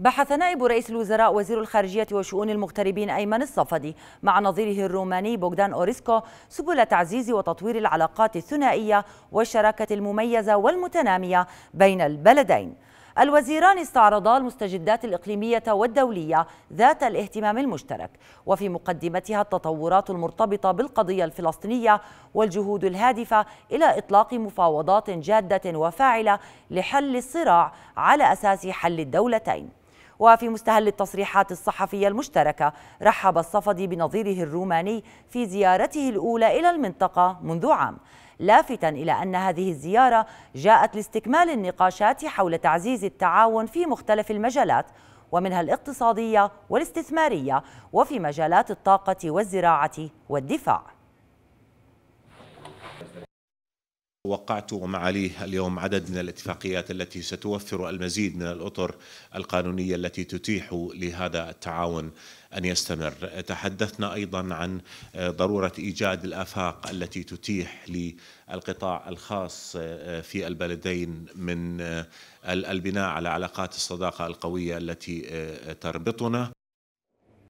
بحث نائب رئيس الوزراء وزير الخارجية وشؤون المغتربين أيمن الصفدي مع نظيره الروماني بوغدان أوريسكو سبل تعزيز وتطوير العلاقات الثنائية والشراكة المميزة والمتنامية بين البلدين الوزيران استعرضا المستجدات الإقليمية والدولية ذات الاهتمام المشترك وفي مقدمتها التطورات المرتبطة بالقضية الفلسطينية والجهود الهادفة إلى إطلاق مفاوضات جادة وفاعلة لحل الصراع على أساس حل الدولتين وفي مستهل التصريحات الصحفية المشتركة رحب الصفدي بنظيره الروماني في زيارته الأولى إلى المنطقة منذ عام لافتا إلى أن هذه الزيارة جاءت لاستكمال النقاشات حول تعزيز التعاون في مختلف المجالات ومنها الاقتصادية والاستثمارية وفي مجالات الطاقة والزراعة والدفاع وقعت ومعاليه اليوم عدد من الاتفاقيات التي ستوفر المزيد من الاطر القانونيه التي تتيح لهذا التعاون ان يستمر. تحدثنا ايضا عن ضروره ايجاد الافاق التي تتيح للقطاع الخاص في البلدين من البناء على علاقات الصداقه القويه التي تربطنا